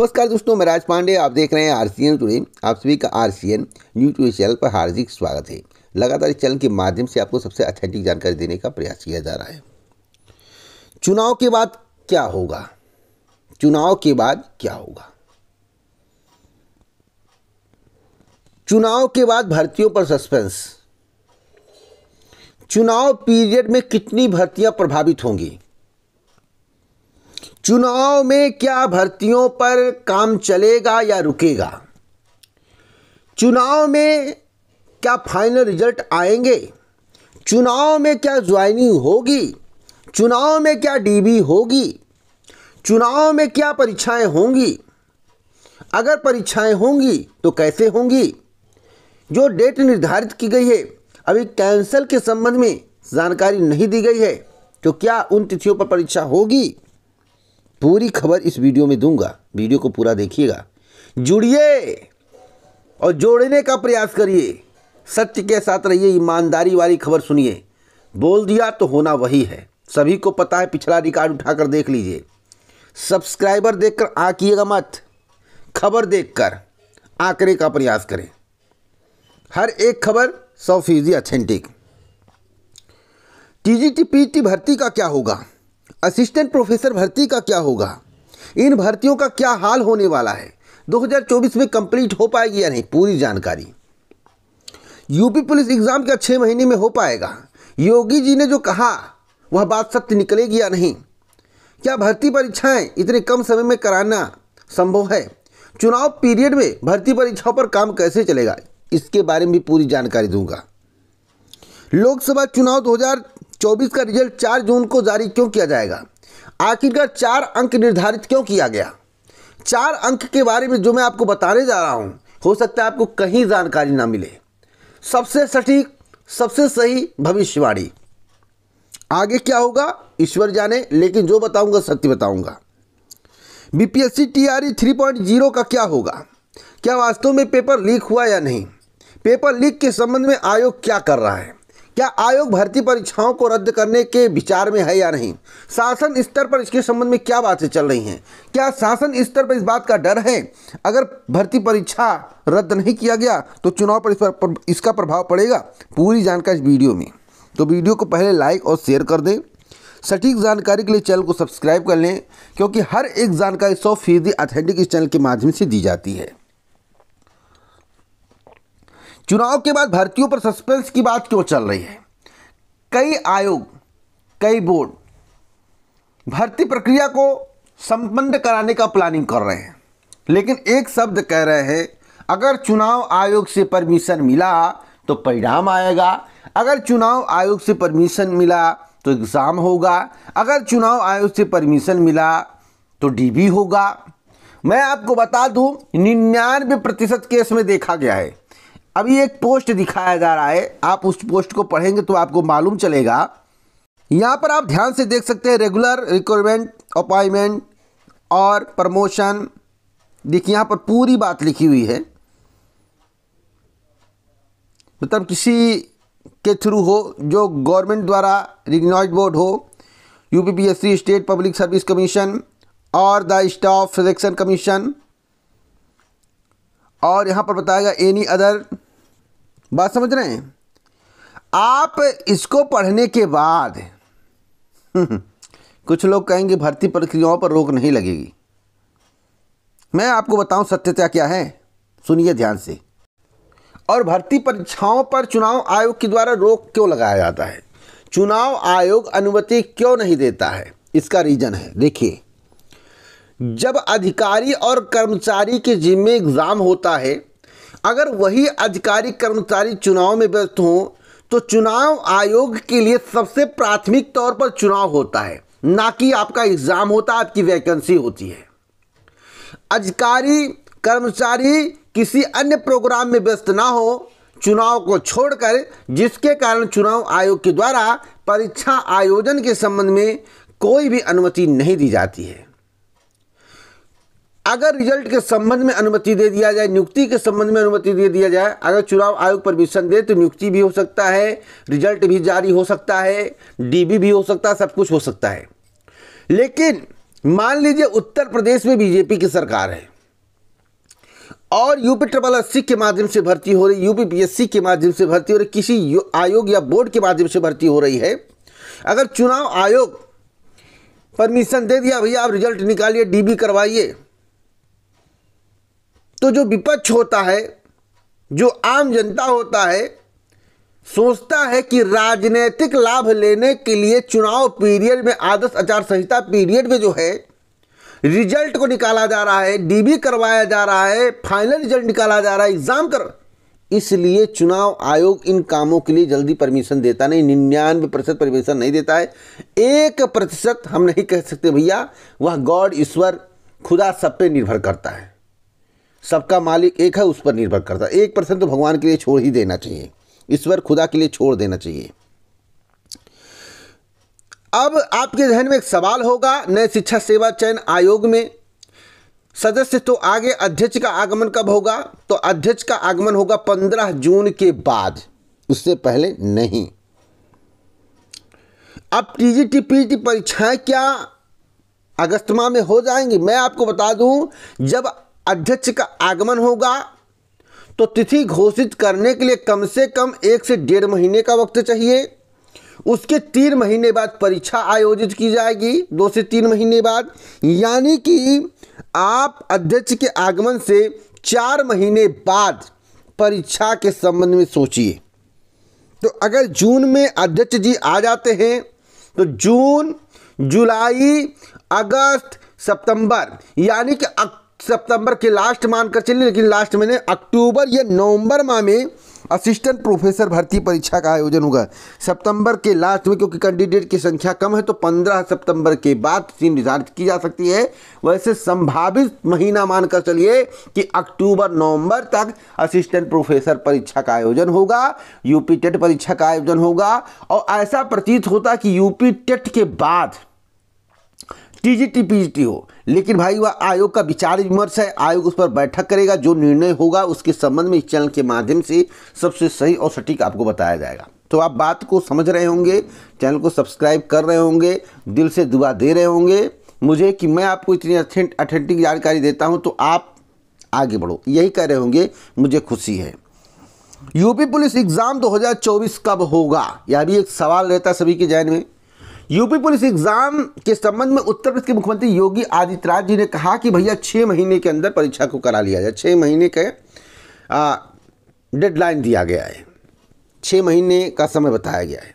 नमस्कार दोस्तों मैं राज पांडे आप देख रहे हैं आर सी एन आप सभी का R C N news today channel पर हार्दिक स्वागत है लगातार इस चैनल के माध्यम से आपको सबसे अथेंटिक जानकारी देने का प्रयास किया जा रहा है चुनाव के बाद क्या होगा चुनाव के बाद क्या होगा चुनाव के बाद भर्तियों पर सस्पेंस चुनाव पीरियड में कितनी भर्तियां प्रभावित होंगी चुनाव में क्या भर्तियों पर काम चलेगा या रुकेगा चुनाव में क्या फाइनल रिजल्ट आएंगे चुनाव में क्या ज्वाइनिंग होगी चुनाव में क्या डीबी होगी चुनाव में क्या परीक्षाएं होंगी अगर परीक्षाएं होंगी तो कैसे होंगी जो डेट निर्धारित की गई है अभी कैंसल के संबंध में जानकारी नहीं दी गई है तो क्या उन तिथियों पर परीक्षा होगी पूरी खबर इस वीडियो में दूंगा वीडियो को पूरा देखिएगा जुड़िए और जोड़ने का प्रयास करिए सत्य के साथ रहिए ईमानदारी वाली खबर सुनिए बोल दिया तो होना वही है सभी को पता है पिछला रिकॉर्ड उठाकर देख लीजिए सब्सक्राइबर देखकर आकीयेगा मत खबर देखकर आंकड़े का प्रयास करें हर एक खबर सौ फीसदी ऑथेंटिक टी जी भर्ती का क्या होगा असिस्टेंट प्रोफेसर भर्ती का क्या होगा इन भर्तियों का क्या हाल होने वाला है 2024 में कंप्लीट हो पाएगी या नहीं पूरी जानकारी यूपी पुलिस एग्ज़ाम क्या छः महीने में हो पाएगा योगी जी ने जो कहा वह बात सत्य निकलेगी या नहीं क्या भर्ती परीक्षाएं इतने कम समय में कराना संभव है चुनाव पीरियड में भर्ती परीक्षाओं पर काम कैसे चलेगा इसके बारे में भी पूरी जानकारी दूंगा लोकसभा चुनाव चौबीस का रिजल्ट चार जून को जारी क्यों किया जाएगा आखिरकार चार अंक निर्धारित क्यों किया गया चार अंक के बारे में जो मैं आपको बताने जा रहा हूं हो सकता है आपको कहीं जानकारी ना मिले सबसे सटीक सबसे सही भविष्यवाणी आगे क्या होगा ईश्वर जाने लेकिन जो बताऊंगा सत्य बताऊंगा बीपीएससी टीआरई जीरो का क्या होगा क्या वास्तव में पेपर लीक हुआ या नहीं पेपर लीक के संबंध में आयोग क्या कर रहा है क्या आयोग भर्ती परीक्षाओं को रद्द करने के विचार में है या नहीं शासन स्तर पर इसके संबंध में क्या बातें चल रही हैं क्या शासन स्तर पर इस बात का डर है अगर भर्ती परीक्षा रद्द नहीं किया गया तो चुनाव पर, इस पर इसका प्रभाव पड़ेगा पूरी जानकारी वीडियो में तो वीडियो को पहले लाइक और शेयर कर दें सटीक जानकारी के लिए चैनल को सब्सक्राइब कर लें क्योंकि हर एक जानकारी सौ फीसदी अथेंटिक इस चैनल के माध्यम से दी जाती है चुनाव के बाद भर्तियों पर सस्पेंस की बात क्यों चल रही है कई आयोग कई बोर्ड भर्ती प्रक्रिया को संपन्न कराने का प्लानिंग कर रहे हैं लेकिन एक शब्द कह रहे हैं अगर चुनाव आयोग से परमिशन मिला तो परिणाम आएगा अगर चुनाव आयोग से परमिशन मिला तो एग्ज़ाम होगा अगर चुनाव आयोग से परमिशन मिला तो डीबी होगा मैं आपको बता दूं निन्यानवे प्रतिशत केस में देखा गया है अभी एक पोस्ट दिखाया जा रहा है आप उस पोस्ट को पढ़ेंगे तो आपको मालूम चलेगा यहाँ पर आप ध्यान से देख सकते हैं रेगुलर रिक्वायरमेंट अपॉइंटमेंट और प्रमोशन देखिए यहाँ पर पूरी बात लिखी हुई है मतलब किसी के थ्रू हो जो गवर्नमेंट द्वारा रिकनाइज बोर्ड हो U state public service commission और द स्टाफ सिलेक्शन कमीशन और यहाँ पर बताएगा एनी अदर बात समझ रहे हैं आप इसको पढ़ने के बाद कुछ लोग कहेंगे भर्ती प्रक्रियाओं पर रोक नहीं लगेगी मैं आपको बताऊं सत्यता क्या है सुनिए ध्यान से और भर्ती परीक्षाओं पर चुनाव आयोग के द्वारा रोक क्यों लगाया जाता है चुनाव आयोग अनुमति क्यों नहीं देता है इसका रीजन है देखिए जब अधिकारी और कर्मचारी के जिम्मे एग्ज़ाम होता है अगर वही अधिकारी कर्मचारी चुनाव में व्यस्त हों तो चुनाव आयोग के लिए सबसे प्राथमिक तौर पर चुनाव होता है ना कि आपका एग्ज़ाम होता है आपकी वैकेंसी होती है अधिकारी कर्मचारी किसी अन्य प्रोग्राम में व्यस्त ना हो चुनाव को छोड़कर जिसके कारण चुनाव आयोग के द्वारा परीक्षा आयोजन के संबंध में कोई भी अनुमति नहीं दी जाती है अगर रिजल्ट के संबंध में अनुमति दे दिया जाए नियुक्ति के संबंध में अनुमति दे दिया जाए अगर चुनाव आयोग परमिशन दे तो नियुक्ति भी हो सकता है रिजल्ट भी जारी हो सकता है डीबी भी हो सकता है सब कुछ हो सकता है लेकिन मान लीजिए उत्तर प्रदेश में बीजेपी की सरकार है और यूपी ट्रिपल अस्सी के माध्यम से भर्ती हो रही यूपी पी के माध्यम से भर्ती हो रही किसी आयोग या बोर्ड के माध्यम से भर्ती हो रही है अगर चुनाव आयोग परमिशन दे दिया भैया आप रिजल्ट निकालिए डीबी करवाइए तो जो विपक्ष होता है जो आम जनता होता है सोचता है कि राजनीतिक लाभ लेने के लिए चुनाव पीरियड में आदर्श आचार संहिता पीरियड में जो है रिजल्ट को निकाला जा रहा है डीबी करवाया जा रहा है फाइनल रिजल्ट निकाला जा रहा है एग्ज़ाम कर इसलिए चुनाव आयोग इन कामों के लिए जल्दी परमिशन देता नहीं निन्यानवे प्रतिशत परमिशन नहीं देता है एक प्रतिशत हम नहीं कह सकते भैया वह गॉड ईश्वर खुदा सब पे निर्भर करता है सबका मालिक एक है उस पर निर्भर करता है एक परसेंट तो भगवान के लिए छोड़ ही देना चाहिए ईश्वर खुदा के लिए छोड़ देना चाहिए अब आपके जहन में एक सवाल होगा नए शिक्षा सेवा चयन आयोग में सदस्य तो आगे अध्यक्ष का आगमन कब होगा तो अध्यक्ष का आगमन होगा पंद्रह जून के बाद उससे पहले नहीं अब टीजीटी पीजीटी परीक्षाएं क्या अगस्त माह में हो जाएंगी मैं आपको बता दूं जब अध्यक्ष का आगमन होगा तो तिथि घोषित करने के लिए कम से कम एक से डेढ़ महीने का वक्त चाहिए उसके तीन महीने बाद परीक्षा आयोजित की जाएगी दो से तीन महीने बाद यानी कि आप अध्यक्ष के आगमन से चार महीने बाद परीक्षा के संबंध में सोचिए तो अगर जून में अध्यक्ष जी आ जाते हैं तो जून जुलाई अगस्त सितंबर यानी कि सितंबर के लास्ट मानकर चलिए लेकिन लास्ट महीने अक्टूबर या नवंबर माह में असिस्टेंट प्रोफेसर भर्ती परीक्षा का आयोजन होगा सितंबर के लास्ट में क्योंकि कैंडिडेट की संख्या कम है तो 15 सितंबर के बाद सीम रिजल्ट की जा सकती है वैसे संभावित महीना मानकर चलिए कि अक्टूबर नवंबर तक असिस्टेंट प्रोफेसर परीक्षा का आयोजन होगा यूपी टेट परीक्षा का आयोजन होगा और ऐसा प्रतीत होता कि यूपी टेट के बाद टीजीटी पीजीटी हो लेकिन भाई वह आयोग का विचार विमर्श है आयोग उस पर बैठक करेगा जो निर्णय होगा उसके संबंध में इस चैनल के माध्यम से सबसे सही और सटीक आपको बताया जाएगा तो आप बात को समझ रहे होंगे चैनल को सब्सक्राइब कर रहे होंगे दिल से दुआ दे रहे होंगे मुझे कि मैं आपको इतनी अथेंटिक जानकारी देता हूँ तो आप आगे बढ़ो यही कह रहे होंगे मुझे खुशी है यूपी पुलिस एग्ज़ाम 2024 कब होगा यह भी एक सवाल रहता है सभी के जहन में यूपी पुलिस एग्जाम के संबंध में उत्तर प्रदेश के मुख्यमंत्री योगी आदित्यनाथ जी ने कहा कि भैया छह महीने के अंदर परीक्षा को करा लिया जाए छह महीने के डेडलाइन दिया गया है छह महीने का समय बताया गया है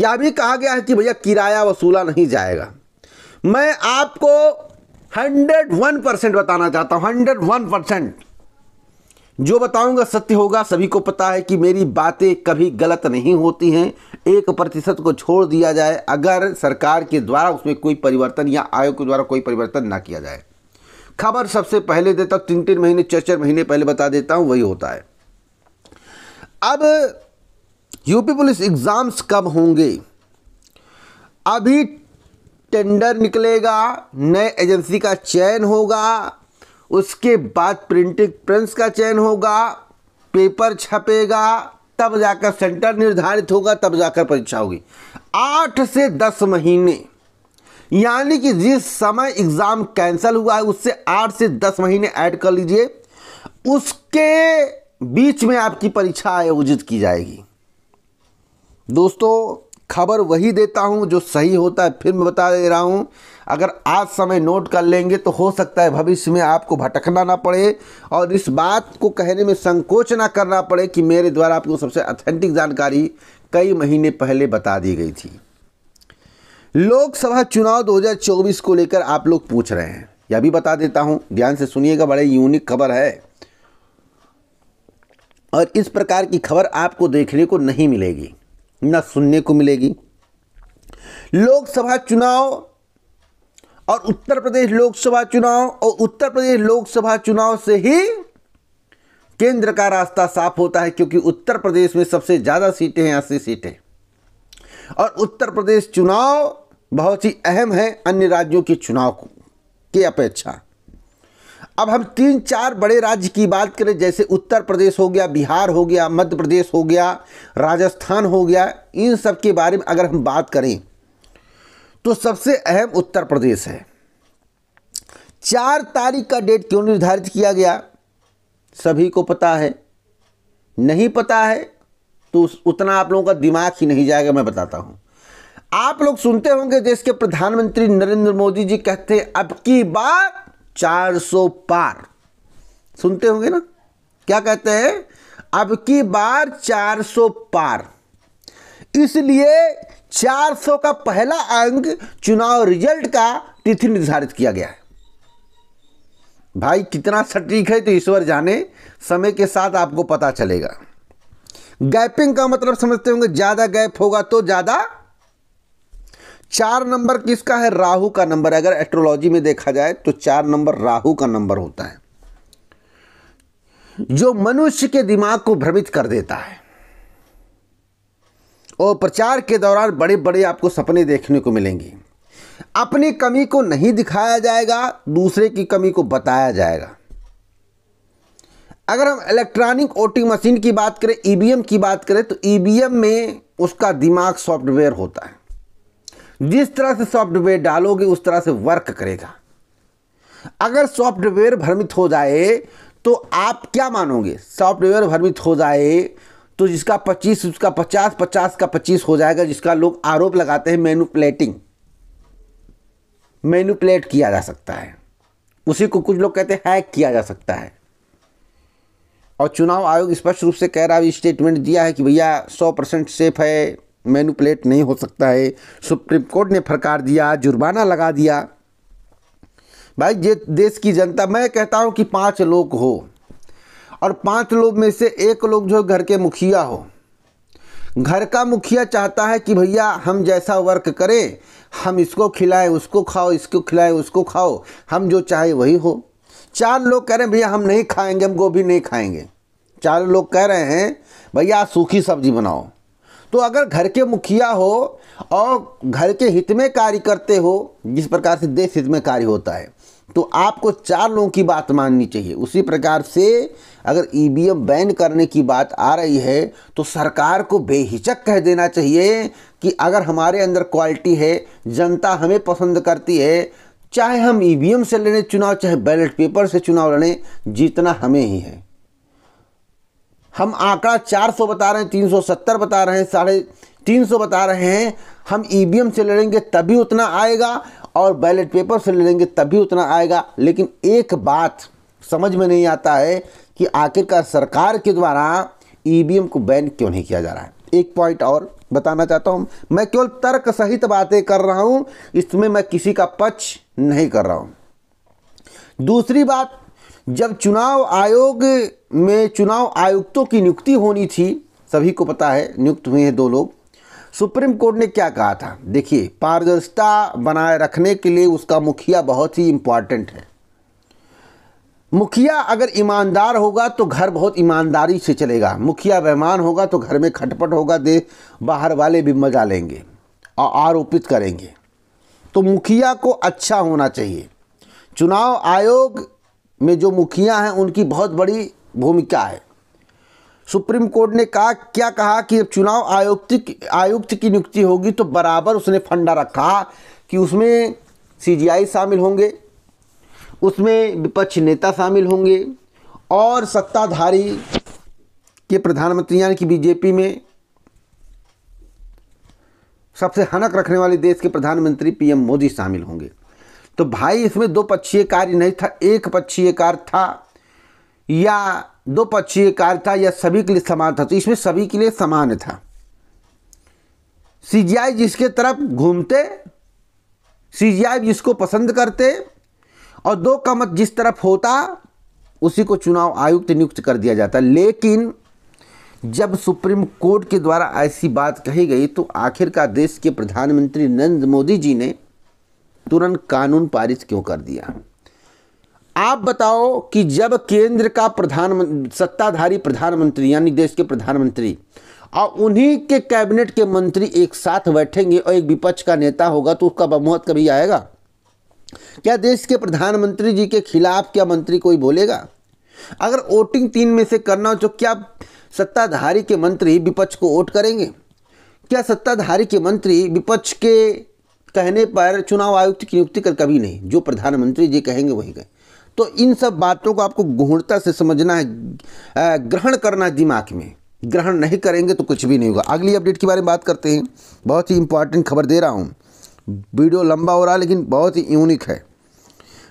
यह भी कहा गया है कि भैया किराया वसूला नहीं जाएगा मैं आपको हंड्रेड वन परसेंट बताना चाहता हूं हंड्रेड वन परसेंट जो बताऊंगा सत्य होगा सभी को पता है कि मेरी बातें कभी गलत नहीं होती हैं एक प्रतिशत को छोड़ दिया जाए अगर सरकार के द्वारा उसमें कोई परिवर्तन या आयोग के द्वारा कोई परिवर्तन ना किया जाए खबर सबसे पहले देता हूँ तीन तीन महीने चार चार महीने पहले बता देता हूँ वही होता है अब यूपी पुलिस एग्ज़ाम्स कब होंगे अभी टेंडर निकलेगा नए एजेंसी का चयन होगा उसके बाद प्रिंटिंग प्रिंस का चयन होगा पेपर छपेगा तब जाकर सेंटर निर्धारित होगा तब जाकर परीक्षा होगी आठ से दस महीने यानी कि जिस समय एग्ज़ाम कैंसिल हुआ है उससे आठ से दस महीने ऐड कर लीजिए उसके बीच में आपकी परीक्षा आयोजित की जाएगी दोस्तों खबर वही देता हूं जो सही होता है फिर मैं बता दे रहा हूं अगर आज समय नोट कर लेंगे तो हो सकता है भविष्य में आपको भटकना ना पड़े और इस बात को कहने में संकोच ना करना पड़े कि मेरे द्वारा आपको सबसे ऑथेंटिक जानकारी कई महीने पहले बता दी गई थी लोकसभा चुनाव 2024 को लेकर आप लोग पूछ रहे हैं यह भी बता देता हूं ध्यान से सुनिएगा बड़े यूनिक खबर है और इस प्रकार की खबर आपको देखने को नहीं मिलेगी न सुनने को मिलेगी लोकसभा चुनाव और उत्तर प्रदेश लोकसभा चुनाव और उत्तर प्रदेश लोकसभा चुनाव से ही केंद्र का रास्ता साफ होता है क्योंकि उत्तर प्रदेश में सबसे ज़्यादा सीटें हैं अस्सी सीटें और उत्तर प्रदेश चुनाव बहुत ही अहम है अन्य राज्यों के चुनाव की अपेक्षा अब हम तीन चार बड़े राज्य की बात करें जैसे उत्तर प्रदेश हो गया बिहार हो गया मध्य प्रदेश हो गया राजस्थान हो गया इन सब के बारे में अगर हम बात करें तो सबसे अहम उत्तर प्रदेश है चार तारीख का डेट क्यों निर्धारित किया गया सभी को पता है नहीं पता है तो उतना आप लोगों का दिमाग ही नहीं जाएगा मैं बताता हूं आप लोग सुनते होंगे देश के प्रधानमंत्री नरेंद्र मोदी जी कहते हैं अब की बार 400 पार सुनते होंगे ना क्या कहते हैं अब की बार 400 पार इसलिए 400 का पहला अंक चुनाव रिजल्ट का तिथि निर्धारित किया गया है भाई कितना सटीक है तो ईश्वर जाने समय के साथ आपको पता चलेगा गैपिंग का मतलब समझते होंगे ज़्यादा गैप होगा तो ज़्यादा चार नंबर किसका है राहु का नंबर अगर एस्ट्रोलॉजी में देखा जाए तो चार नंबर राहु का नंबर होता है जो मनुष्य के दिमाग को भ्रमित कर देता है और प्रचार के दौरान बड़े बड़े आपको सपने देखने को मिलेंगे अपनी कमी को नहीं दिखाया जाएगा दूसरे की कमी को बताया जाएगा अगर हम इलेक्ट्रॉनिक वोटिंग मशीन की बात करें ईवीएम की बात करें तो ईवीएम में उसका दिमाग सॉफ्टवेयर होता है जिस तरह से सॉफ्टवेयर डालोगे उस तरह से वर्क करेगा अगर सॉफ्टवेयर भ्रमित हो जाए तो आप क्या मानोगे सॉफ्टवेयर भ्रमित हो जाए तो जिसका पच्चीस उसका पचास पचास का पच्चीस हो जाएगा जिसका लोग आरोप लगाते हैं मैनुपलेटिंग मैनुपलेट किया जा सकता है उसी को कुछ लोग कहते हैं हैक किया जा सकता है और चुनाव आयोग स्पष्ट रूप से कह रहा है स्टेटमेंट दिया है कि भैया सौ परसेंट सेफ है मैनुपलेट नहीं हो सकता है सुप्रीम कोर्ट ने फरकार दिया जुर्माना लगा दिया भाई ये देश की जनता मैं कहता हूँ कि पाँच लोग हो और पांच लोग में से एक लोग जो घर के मुखिया हो घर का मुखिया चाहता है कि भैया हम जैसा वर्क करें हम इसको खिलाएं उसको खाओ इसको खिलाएं उसको खाओ हम जो चाहे वही हो चार लोग कह रहे हैं भैया हम नहीं खाएंगे हम गोभी नहीं खाएंगे चार लोग कह रहे हैं भैया सूखी सब्जी बनाओ तो अगर घर के मुखिया हो और घर के हित में कार्य करते हो जिस प्रकार से देश हित में कार्य होता है तो आपको चार लोगों की बात माननी चाहिए उसी प्रकार से अगर ईवीएम e बैन करने की बात आ रही है तो सरकार को बेहिचक कह देना चाहिए कि अगर हमारे अंदर क्वालिटी है जनता हमें पसंद करती है चाहे हम ईवीएम e से लड़ें चुनाव चाहे बैलेट पेपर से चुनाव लड़ें जीतना हमें ही है हम आंकड़ा 400 बता रहे हैं 370 बता रहे हैं साढ़े तीन सौ बता रहे हैं हम ई e से लड़ेंगे तभी उतना आएगा और बैलेट पेपर से लड़ेंगे तभी उतना आएगा लेकिन एक बात समझ में नहीं आता है कि आखिरकार सरकार के द्वारा ईवीएम को बैन क्यों नहीं किया जा रहा है एक पॉइंट और बताना चाहता हूं मैं केवल तर्क सहित बातें कर रहा हूं इसमें मैं किसी का पक्ष नहीं कर रहा हूं दूसरी बात जब चुनाव आयोग में चुनाव आयुक्तों की नियुक्ति होनी थी सभी को पता है नियुक्त हुए हैं दो लोग सुप्रीम कोर्ट ने क्या कहा था देखिए पारदर्शिता बनाए रखने के लिए उसका मुखिया बहुत ही इंपॉर्टेंट है मुखिया अगर ईमानदार होगा तो घर बहुत ईमानदारी से चलेगा मुखिया बेमान होगा तो घर में खटपट होगा दे बाहर वाले भी मजा लेंगे और आरोपित करेंगे तो मुखिया को अच्छा होना चाहिए चुनाव आयोग में जो मुखिया हैं उनकी बहुत बड़ी भूमिका है सुप्रीम कोर्ट ने कहा क्या कहा कि चुनाव आयुक्त आयुक्त की नियुक्ति होगी तो बराबर उसने फंडा रखा कि उसमें सीजीआई शामिल होंगे उसमें विपक्ष नेता शामिल होंगे और सत्ताधारी के प्रधानमंत्री यानी कि बीजेपी में सबसे हनक रखने वाले देश के प्रधानमंत्री पीएम मोदी शामिल होंगे तो भाई इसमें दो पक्षीय कार्य नहीं था एक पक्षीय कार्य था या दो पक्षीय कार्य था या सभी के लिए समान था तो इसमें सभी के लिए समान था सीजीआई जिसके तरफ घूमते सीजीआई जिसको पसंद करते और दो का मत जिस तरफ होता उसी को चुनाव आयुक्त नियुक्त कर दिया जाता लेकिन जब सुप्रीम कोर्ट के द्वारा ऐसी बात कही गई तो आखिरकार देश के प्रधानमंत्री नरेंद्र मोदी जी ने तुरंत कानून पारित क्यों कर दिया आप बताओ कि जब केंद्र का प्रधान सत्ताधारी प्रधानमंत्री यानी देश के प्रधानमंत्री और उन्हीं के कैबिनेट के मंत्री एक साथ बैठेंगे और एक विपक्ष का नेता होगा तो उसका बहुमत कभी आएगा क्या देश के प्रधानमंत्री जी के खिलाफ क्या मंत्री कोई बोलेगा अगर वोटिंग तीन में से करना हो तो क्या सत्ताधारी के मंत्री विपक्ष को वोट करेंगे क्या सत्ताधारी के मंत्री विपक्ष के कहने पर चुनाव आयुक्त की नियुक्ति कर कभी नहीं जो प्रधानमंत्री जी कहेंगे वही कहें तो इन सब बातों को आपको गहनता से समझना है ग्रहण करना दिमाग में ग्रहण नहीं करेंगे तो कुछ भी नहीं होगा अगली अपडेट के बारे में बात करते हैं बहुत ही इंपॉर्टेंट खबर दे रहा हूँ वीडियो लंबा हो रहा है लेकिन बहुत ही यूनिक है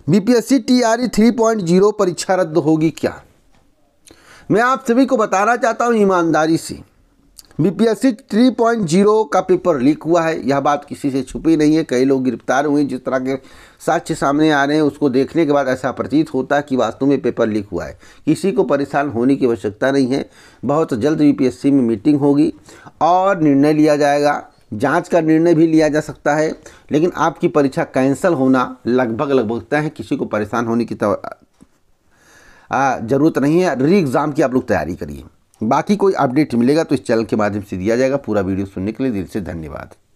बीपीएससी टीआरई 3.0 परीक्षा रद्द होगी क्या मैं आप सभी को बताना चाहता हूं ईमानदारी से बीपीएससी 3.0 का पेपर लीक हुआ है यह बात किसी से छुपी नहीं है कई लोग गिरफ्तार हुए जिस तरह के साक्ष्य सामने आ रहे हैं उसको देखने के बाद ऐसा प्रतीत होता है कि वास्तव में पेपर लीक हुआ है किसी को परेशान होने की आवश्यकता नहीं है बहुत जल्द बीपीएससी में मीटिंग होगी और निर्णय लिया जाएगा जांच का निर्णय भी लिया जा सकता है लेकिन आपकी परीक्षा कैंसिल होना लगभग लगभग तय है किसी को परेशान होने की तो, ज़रूरत नहीं है री एग्ज़ाम की आप लोग तैयारी करिए बाकी कोई अपडेट मिलेगा तो इस चैनल के माध्यम से दिया जाएगा पूरा वीडियो सुनने के लिए दिल से धन्यवाद